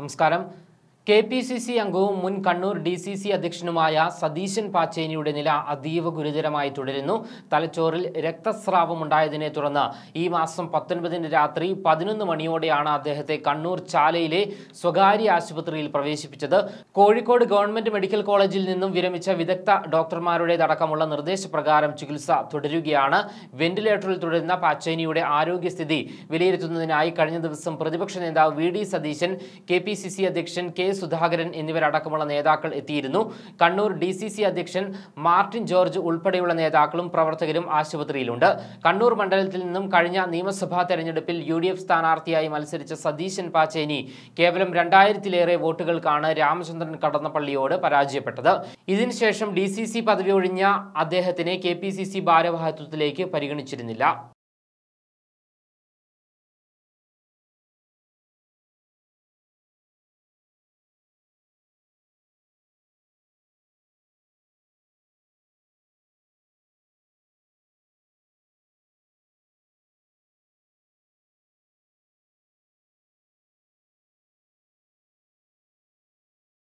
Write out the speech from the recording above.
നമസ്കാരം K P C C അംഗവും മുൻ കണ്ണൂർ ഡി സി സി അധ്യക്ഷനുമായ സതീശൻ പാച്ചേനിയുടെ നില അതീവ ഗുരുതരമായി തുടരുന്നു തലച്ചോറിൽ രക്തസ്രാവമുണ്ടായതിനെ തുടർന്ന് ഈ മാസം പത്തൊൻപതിന് രാത്രി പതിനൊന്ന് മണിയോടെയാണ് അദ്ദേഹത്തെ കണ്ണൂർ ചാലയിലെ സ്വകാര്യ ആശുപത്രിയിൽ പ്രവേശിപ്പിച്ചത് കോഴിക്കോട് ഗവൺമെന്റ് മെഡിക്കൽ കോളേജിൽ നിന്നും വിരമിച്ച വിദഗ്ധ ഡോക്ടർമാരുടേതടക്കമുള്ള നിർദ്ദേശപ്രകാരം ചികിത്സ തുടരുകയാണ് വെന്റിലേറ്ററിൽ തുടരുന്ന പാച്ചേനിയുടെ ആരോഗ്യസ്ഥിതി വിലയിരുത്തുന്നതിനായി കഴിഞ്ഞ ദിവസം പ്രതിപക്ഷ നേതാവ് V D Satheesan K P C C അധ്യക്ഷൻ കെ സുധാകരൻ എന്നിവരടക്കമുള്ള നേതാക്കൾ എത്തിയിരുന്നു കണ്ണൂർ ഡി അധ്യക്ഷൻ മാർട്ടിൻ ജോർജ് ഉൾപ്പെടെയുള്ള നേതാക്കളും പ്രവർത്തകരും ആശുപത്രിയിലുണ്ട് കണ്ണൂർ മണ്ഡലത്തിൽ നിന്നും കഴിഞ്ഞ നിയമസഭാ തെരഞ്ഞെടുപ്പിൽ യു സ്ഥാനാർത്ഥിയായി മത്സരിച്ച സതീശൻ പാച്ചേനി കേവലം രണ്ടായിരത്തിലേറെ വോട്ടുകൾക്കാണ് രാമചന്ദ്രൻ കടന്നപ്പള്ളിയോട് പരാജയപ്പെട്ടത് ഇതിനുശേഷം ഡി സി സി പദവി ഒഴിഞ്ഞ അദ്ദേഹത്തിനെ കെ പി സി സി ഭാരവാഹിത്വത്തിലേക്ക് പരിഗണിച്ചിരുന്നില്ല